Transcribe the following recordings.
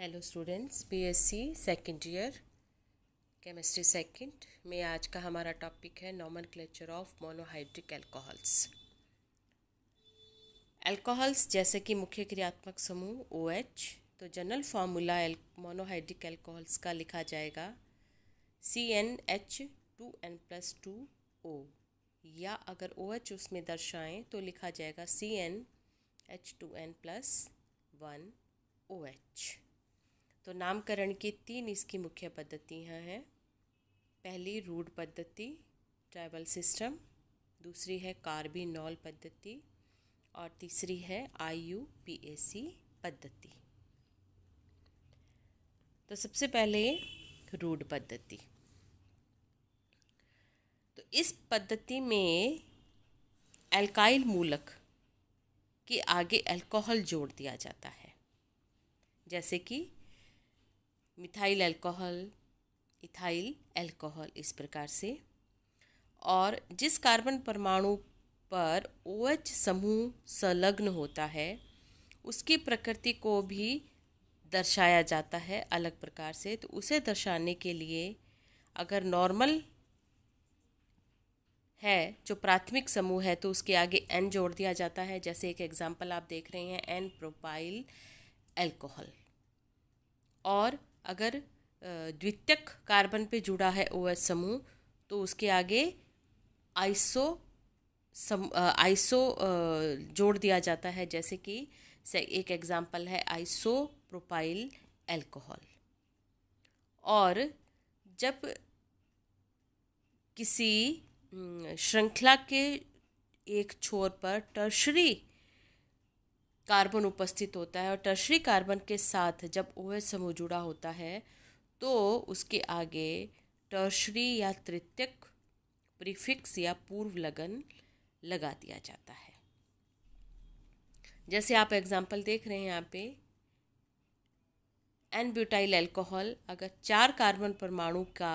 Hello students BSc second year chemistry second में आज का हमारा टॉपिक है nomenclature of monohydric alcohols alcohols जैसे कि मुख्य क्रियात्मक समूह ओ OH, तो जनरल फार्मूला मोनोहाइड्रिक अल्कोहल्स का लिखा जाएगा C n H two n plus two O या अगर ओ OH उसमें दर्शाएं तो लिखा जाएगा C n H two n plus one O OH. तो नामकरण की तीन इसकी मुख्य पद्धतियाँ हैं पहली रूढ़ पद्धति ट्रैवल सिस्टम दूसरी है कार्बी नॉल पद्धति और तीसरी है आई यू पी ए सी पद्धति तो सबसे पहले रूढ़ पद्धति तो इस पद्धति में एल्काइल मूलक के आगे अल्कोहल जोड़ दिया जाता है जैसे कि मिथाइल अल्कोहल इथाइल अल्कोहल इस प्रकार से और जिस कार्बन परमाणु पर ओ OH समूह संलग्न होता है उसकी प्रकृति को भी दर्शाया जाता है अलग प्रकार से तो उसे दर्शाने के लिए अगर नॉर्मल है जो प्राथमिक समूह है तो उसके आगे एन जोड़ दिया जाता है जैसे एक एग्जाम्पल आप देख रहे हैं एन प्रोपाइल एल्कोहल और अगर द्वितीयक कार्बन पे जुड़ा है ओ एस समूह तो उसके आगे आइसो सम आइसो जोड़ दिया जाता है जैसे कि एक एग्जाम्पल है आइसो प्रोपाइल एल्कोहल और जब किसी श्रृंखला के एक छोर पर टर्शरी कार्बन उपस्थित होता है और टर्शरी कार्बन के साथ जब ओ एच समूह जुड़ा होता है तो उसके आगे टर्शरी या तृतीयक प्रीफिक्स या पूर्व लगन लगा दिया जाता है जैसे आप एग्जाम्पल देख रहे हैं यहाँ पे एन ब्यूटाइल एल्कोहल अगर चार कार्बन परमाणु का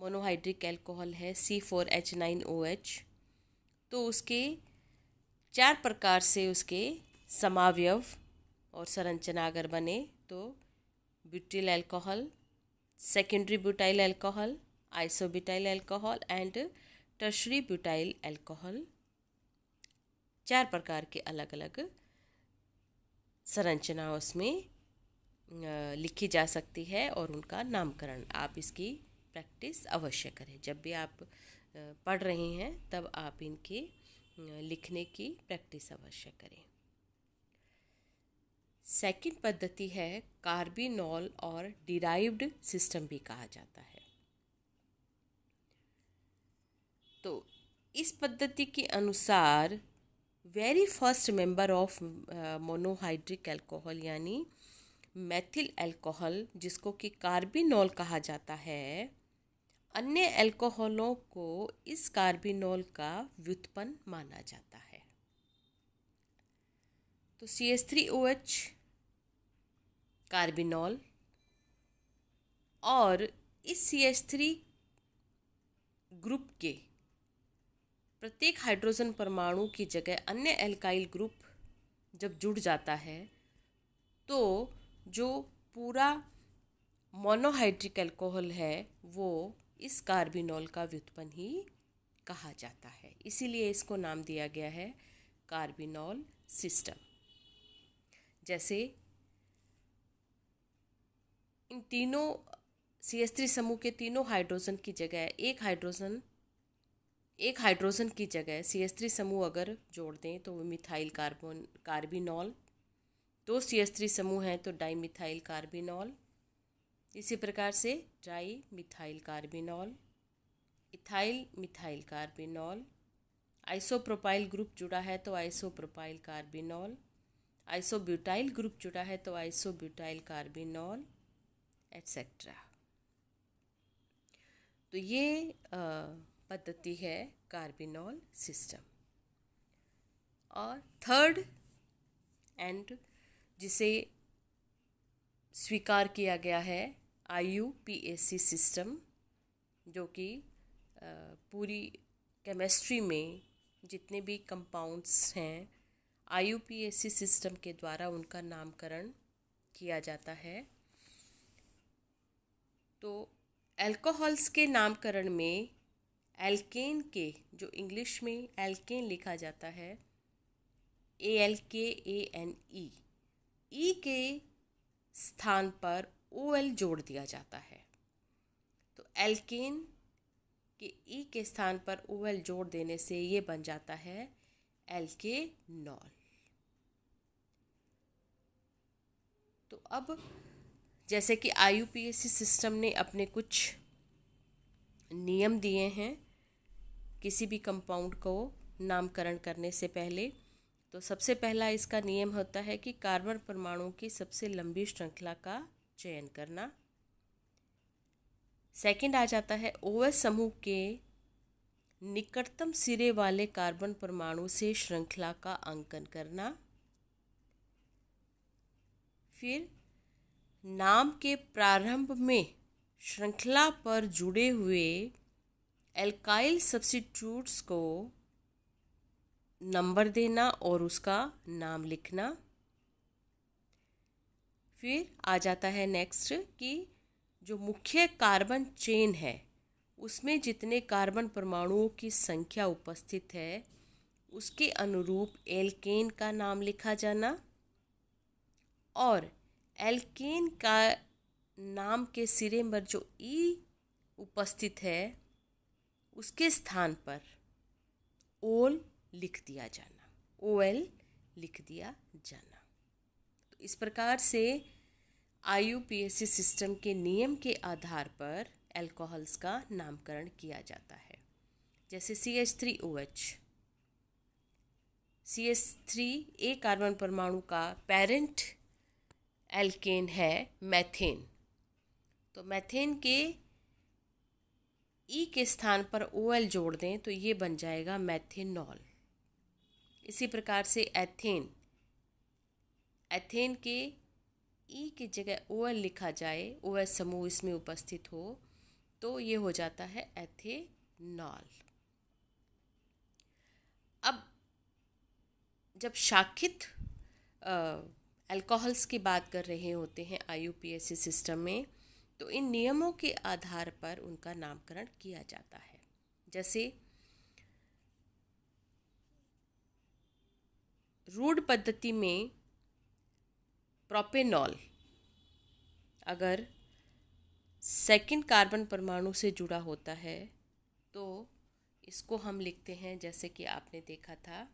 मोनोहाइड्रिक एल्कोहल है C four H nine O H तो उसके चार प्रकार से उसके समावयव और संरचना अगर बने तो butyl alcohol secondary butyl alcohol isobutyl alcohol and tertiary butyl alcohol चार प्रकार के अलग अलग संरचना उसमें लिखी जा सकती है और उनका नामकरण आप इसकी प्रैक्टिस अवश्य करें जब भी आप पढ़ रहे हैं तब आप इनके लिखने की प्रैक्टिस अवश्य करें सेकंड पद्धति है कार्बिनॉल और डिराइव्ड सिस्टम भी कहा जाता है तो इस पद्धति के अनुसार very first member of monohydric alcohol यानी मेथिल अल्कोहल जिसको कि कार्बिनॉल कहा जाता है अन्य अल्कोहलों को इस कार्बिनॉल का व्युत्पन्न माना जाता है तो C S three O H carbinol और इस सी एस थ्री ग्रुप के प्रत्येक हाइड्रोजन परमाणु की जगह अन्य एल्काइल ग्रुप जब जुड़ जाता है तो जो पूरा मोनोहाइड्रिक अल्कोहल है वो इस कार्बिनॉल का व्युत्पन्न ही कहा जाता है इसीलिए इसको नाम दिया गया है कार्बिनॉल सिस्टम जैसे इन तीनों सी एस थ्री समूह के तीनों हाइड्रोजन की जगह एक हाइड्रोजन एक हाइड्रोजन की जगह सी एस थ्री समूह अगर जोड़ दें तो वो मिथाइल कार्बोन कार्बिनॉल दो सी एस थ्री समूह हैं तो डाई मिथाइल कार्बिनॉल इसी प्रकार से dimethyl carbinol ethyl methyl carbinol isopropyl group जुड़ा है तो आइसोप्रोपाइल कार्बिनॉल आइसोब्यूटाइल ग्रुप जुड़ा है तो आइसोब्यूटाइल कार्बिनॉल एट्सेट्रा तो ये पद्धति है कार्बिनॉल सिस्टम और थर्ड एंड जिसे स्वीकार किया गया है I U P A C system जो कि पूरी केमिस्ट्री में जितने भी कंपाउंड्स हैं आईयूपीएसी सिस्टम के द्वारा उनका नामकरण किया जाता है तो अल्कोहल्स के नामकरण में एल्केन के जो इंग्लिश में एल्केन लिखा जाता है ए एल के ए एन ई ई के स्थान पर ओ एल जोड़ दिया जाता है तो एल्केन के ई e के स्थान पर ओ एल जोड़ देने से ये बन जाता है एल के नॉल तो अब जैसे कि आईयूपीएसी सिस्टम ने अपने कुछ नियम दिए हैं किसी भी कंपाउंड को नामकरण करने से पहले तो सबसे पहला इसका नियम होता है कि कार्बन परमाणु की सबसे लंबी श्रृंखला का चयन करना सेकंड आ जाता है ओ समूह के निकटतम सिरे वाले कार्बन परमाणु से श्रृंखला का अंकन करना फिर नाम के प्रारंभ में श्रृंखला पर जुड़े हुए एल्काइल सब्सिट्यूट्स को नंबर देना और उसका नाम लिखना फिर आ जाता है नेक्स्ट कि जो मुख्य कार्बन चेन है उसमें जितने कार्बन परमाणुओं की संख्या उपस्थित है उसके अनुरूप एल्केन का नाम लिखा जाना और एल्केन का नाम के सिरे पर जो ई उपस्थित है उसके स्थान पर ओल लिख दिया जाना ओ एल लिख दिया जाना तो इस प्रकार से आई सिस्टम के नियम के आधार पर एल्कोहल्स का नामकरण किया जाता है जैसे C H three O H C H three ए कार्बन परमाणु का पेरेंट एल्केन है मैथेन तो मैथेन के ई e के स्थान पर ओ एल जोड़ दें तो ये बन जाएगा मैथेनॉल इसी प्रकार से एथेन एथेन के ई e की जगह ओ एल लिखा जाए ओ एस समूह इसमें उपस्थित हो तो ये हो जाता है एथेनॉल अब जब शाखित अल्कोहल्स की बात कर रहे होते हैं आई सिस्टम में तो इन नियमों के आधार पर उनका नामकरण किया जाता है जैसे रूढ़ पद्धति में प्रोपेनॉल अगर सेकंड कार्बन परमाणु से जुड़ा होता है तो इसको हम लिखते हैं जैसे कि आपने देखा था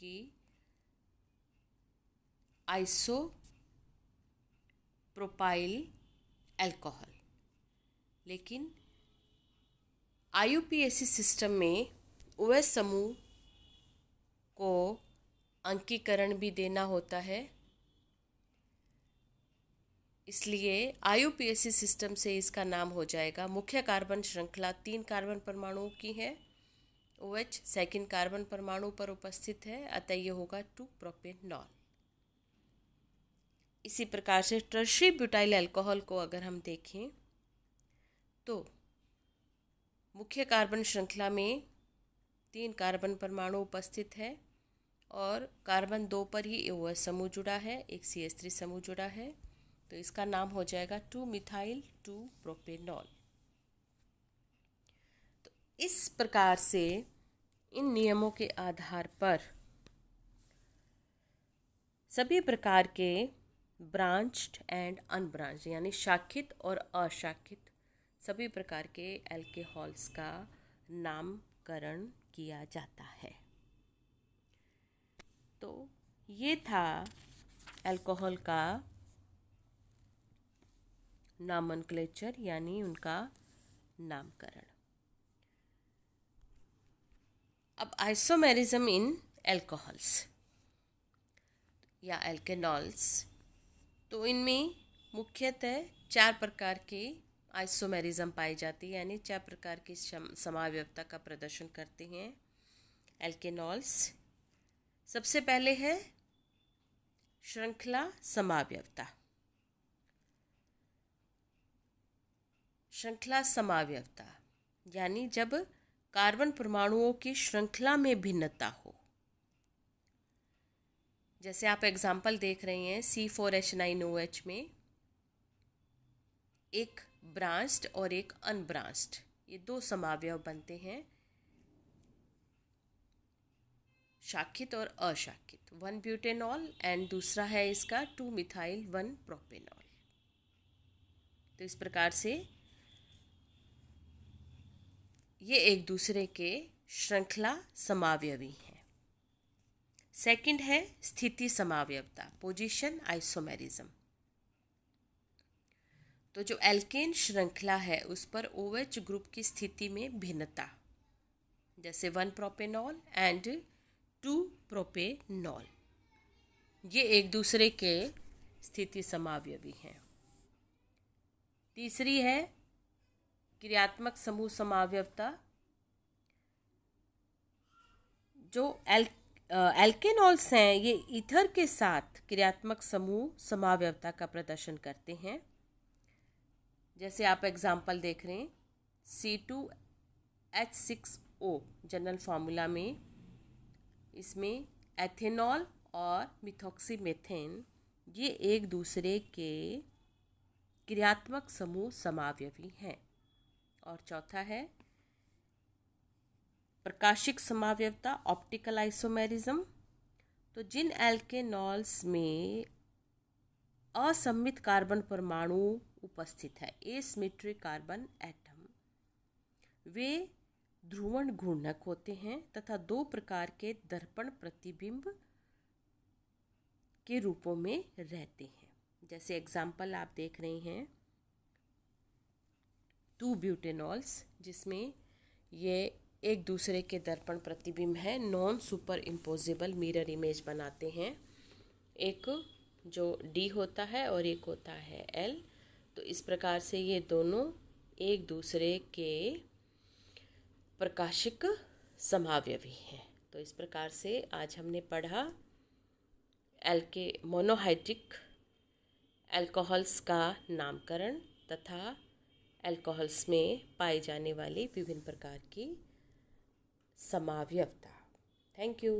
कि आइसो प्रोपाइल एल्कोहल लेकिन आई सिस्टम में वह समूह को अंकीकरण भी देना होता है इसलिए आई सिस्टम से इसका नाम हो जाएगा मुख्य कार्बन श्रृंखला तीन कार्बन परमाणुओं की है ओ एच सेकेंड कार्बन परमाणु पर उपस्थित है अतः यह होगा टू प्रोपेनॉल इसी प्रकार से ट्रशी ब्यूटाइल अल्कोहल को अगर हम देखें तो मुख्य कार्बन श्रृंखला में तीन कार्बन परमाणु उपस्थित है और कार्बन दो पर ही ओ समूह जुड़ा है एक सी एस थ्री समूह जुड़ा है तो इसका नाम हो जाएगा टू मिथाइल टू प्रोपेनॉल तो इस प्रकार से इन नियमों के आधार पर सभी प्रकार के ब्रांच्ड एंड अनब्रांच यानी शाखित और अशाखित सभी प्रकार के एल्केहॉल्स का नामकरण किया जाता है तो ये था अल्कोहल का नामन क्लेचर यानी उनका नामकरण अब आइसोमेरिज्म इन एल्कोहल्स या एल्केनॉल्स तो इनमें मुख्यतः चार प्रकार की आइसोमेरिज्म पाई जाती है यानी चार प्रकार की समावयवता का प्रदर्शन करते हैं एल्केनॉल्स सबसे पहले है श्रृंखला समावयवता श्रृंखला समावयवता यानी जब कार्बन परमाणुओं की श्रृंखला में भिन्नता हो जैसे आप एग्ज़ाम्पल देख रहे हैं C four H nine O H में एक ब्रांस्ड और एक अनब्रांस्ड ये दो समावय बनते हैं शाखित और अशाखित वन ब्यूटेनॉल एंड दूसरा है इसका टू मिथाइल वन प्रोपेनॉल तो इस प्रकार से ये एक दूसरे के श्रृंखला समावयवी हैं सेकंड है स्थिति समावयवता पोजीशन आइसोमेरिज्म तो जो एल्केन श्रृंखला है उस पर ओएच ग्रुप की स्थिति में भिन्नता जैसे one propanol and two propanol ये एक दूसरे के स्थिति समावयवी हैं तीसरी है क्रियात्मक समूह समावयवता जो एल एल्केनॉल्स हैं ये ईथर के साथ क्रियात्मक समूह समावयवता का प्रदर्शन करते हैं जैसे आप एग्जाम्पल देख रहे हैं C two H six O general formula में इसमें एथेनॉल और मेथेन ये एक दूसरे के क्रियात्मक समूह समावयवी हैं और चौथा है प्रकाशिक समावयवता ऑप्टिकल आइसोमेरिज्म तो जिन एल्केनॉल्स में असम्मित कार्बन परमाणु उपस्थित है एसमिट्रिक कार्बन एटम वे ध्रुवण घूर्णक होते हैं तथा दो प्रकार के दर्पण प्रतिबिंब के रूपों में रहते हैं जैसे एग्जाम्पल आप देख रहे हैं टू ब्यूटेनॉल्स जिसमें ये एक दूसरे के दर्पण प्रतिबिंब है non superimposable mirror image बनाते हैं एक जो डी होता है और एक होता है एल तो इस प्रकार से ये दोनों एक दूसरे के प्रकाशिक समावय भी हैं तो इस प्रकार से आज हमने पढ़ा एल के मोनोहाइड्रिक एल्कोहल्स का नामकरण तथा एल्कोहल्स में पाए जाने वाली विभिन्न प्रकार की समावयव थैंक यू